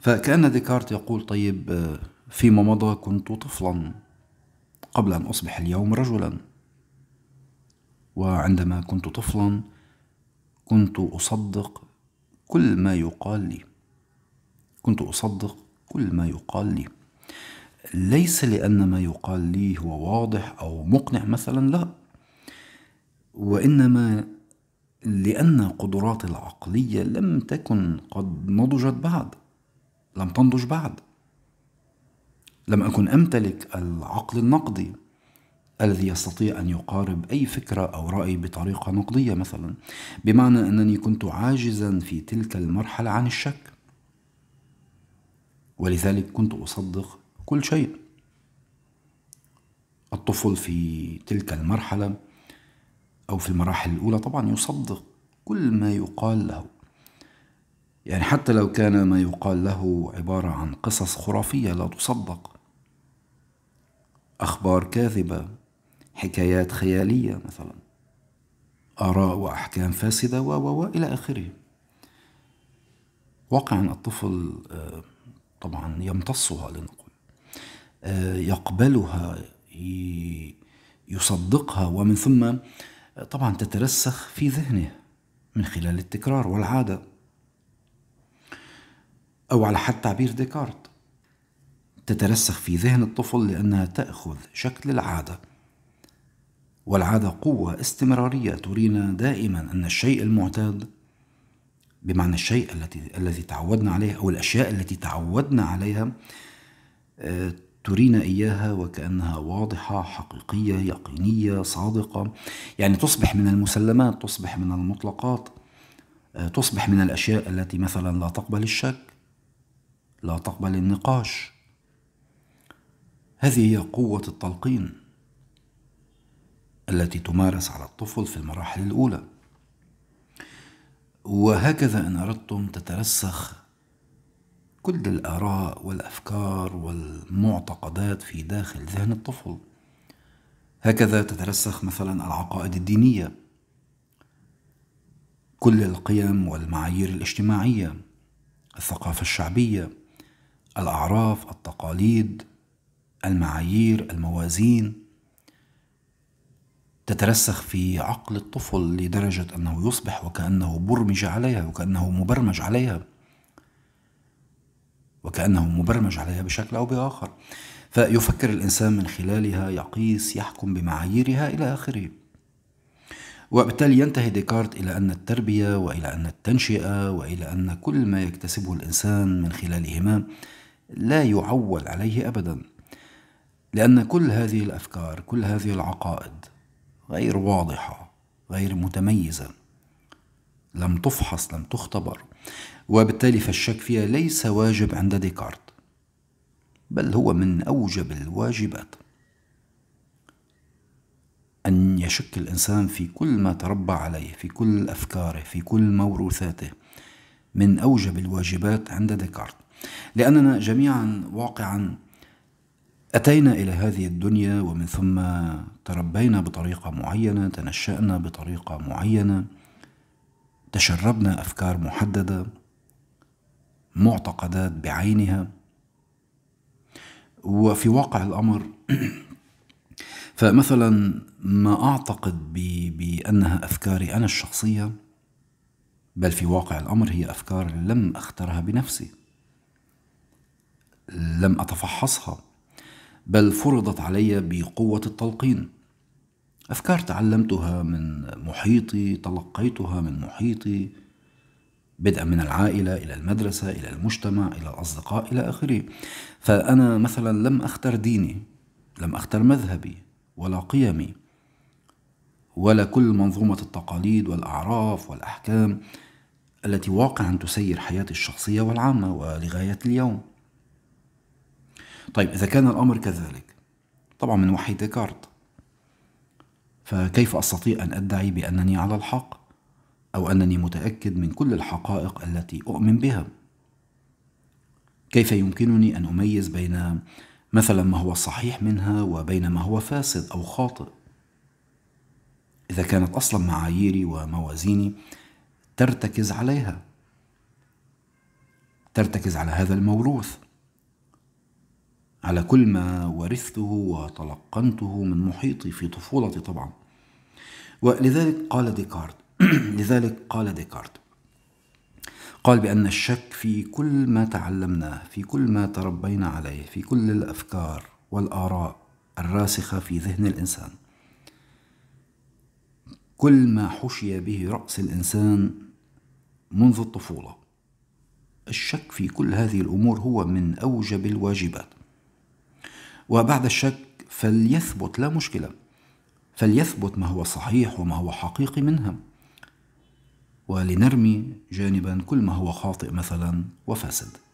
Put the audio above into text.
فكأن ديكارت يقول طيب آه، فيما مضى كنت طفلا قبل أن أصبح اليوم رجلا وعندما كنت طفلا كنت أصدق كل ما يقال لي كنت أصدق كل ما يقال لي ليس لأن ما يقال لي هو واضح أو مقنع مثلا لا وإنما لأن قدراتي العقلية لم تكن قد نضجت بعد لم تنضج بعد لم أكن أمتلك العقل النقدي الذي يستطيع أن يقارب أي فكرة أو رأي بطريقة نقدية مثلا بمعنى أنني كنت عاجزا في تلك المرحلة عن الشك ولذلك كنت أصدق كل شيء الطفل في تلك المرحلة أو في المراحل الأولى طبعا يصدق كل ما يقال له يعني حتى لو كان ما يقال له عبارة عن قصص خرافية لا تصدق أخبار كاذبة حكايات خيالية مثلا آراء وأحكام فاسدة و و إلى آخره واقعا الطفل آه، طبعا يمتصها لنقول آه، يقبلها يصدقها ومن ثم آه، طبعا تترسخ في ذهنه من خلال التكرار والعاده أو على حد تعبير ديكارت تترسخ في ذهن الطفل لأنها تأخذ شكل العادة والعادة قوة استمرارية ترينا دائما أن الشيء المعتاد بمعنى الشيء التي الذي تعودنا عليه أو الأشياء التي تعودنا عليها آه، ترينا إياها وكأنها واضحة حقيقية يقينية صادقة يعني تصبح من المسلمات تصبح من المطلقات آه، تصبح من الأشياء التي مثلا لا تقبل الشك لا تقبل النقاش هذه هي قوة التلقين التي تمارس على الطفل في المراحل الأولى وهكذا إن أردتم تترسخ كل الآراء والأفكار والمعتقدات في داخل ذهن الطفل هكذا تترسخ مثلا العقائد الدينية كل القيم والمعايير الاجتماعية الثقافة الشعبية الاعراف التقاليد المعايير الموازين تترسخ في عقل الطفل لدرجه انه يصبح وكانه برمج عليها وكانه مبرمج عليها وكانه مبرمج عليها بشكل او باخر فيفكر الانسان من خلالها يقيس يحكم بمعاييرها الى اخره وبالتالي ينتهي ديكارت الى ان التربيه والى ان التنشئه والى ان كل ما يكتسبه الانسان من خلالهما لا يعول عليه ابدا لان كل هذه الافكار كل هذه العقائد غير واضحه غير متميزه لم تفحص لم تختبر وبالتالي فالشك فيها ليس واجب عند ديكارت بل هو من اوجب الواجبات ان يشك الانسان في كل ما تربى عليه في كل افكاره في كل موروثاته من أوجب الواجبات عند ديكارت لأننا جميعا واقعا أتينا إلى هذه الدنيا ومن ثم تربينا بطريقة معينة تنشأنا بطريقة معينة تشربنا أفكار محددة معتقدات بعينها وفي واقع الأمر فمثلا ما أعتقد بأنها أفكاري أنا الشخصية بل في واقع الأمر هي أفكار لم أخترها بنفسي لم أتفحصها بل فرضت علي بقوة التلقين أفكار تعلمتها من محيطي تلقيتها من محيطي بدءا من العائلة إلى المدرسة إلى المجتمع إلى الأصدقاء إلى آخره فأنا مثلا لم أختر ديني لم أختر مذهبي ولا قيمي ولا كل منظومة التقاليد والأعراف والأحكام التي واقعا تسير حياتي الشخصية والعامة ولغاية اليوم طيب إذا كان الأمر كذلك طبعا من وحي ديكارت فكيف أستطيع أن أدعي بأنني على الحق أو أنني متأكد من كل الحقائق التي أؤمن بها كيف يمكنني أن أميز بين مثلا ما هو صحيح منها وبين ما هو فاسد أو خاطئ إذا كانت أصلا معاييري وموازيني ترتكز عليها ترتكز على هذا الموروث على كل ما ورثته وتلقنته من محيطي في طفولتي طبعا ولذلك قال ديكارت لذلك قال ديكارت قال بأن الشك في كل ما تعلمناه في كل ما تربينا عليه في كل الأفكار والآراء الراسخة في ذهن الإنسان كل ما حشي به رأس الإنسان منذ الطفولة الشك في كل هذه الأمور هو من أوجب الواجبات وبعد الشك فليثبت لا مشكلة فليثبت ما هو صحيح وما هو حقيقي منها ولنرمي جانبا كل ما هو خاطئ مثلا وفاسد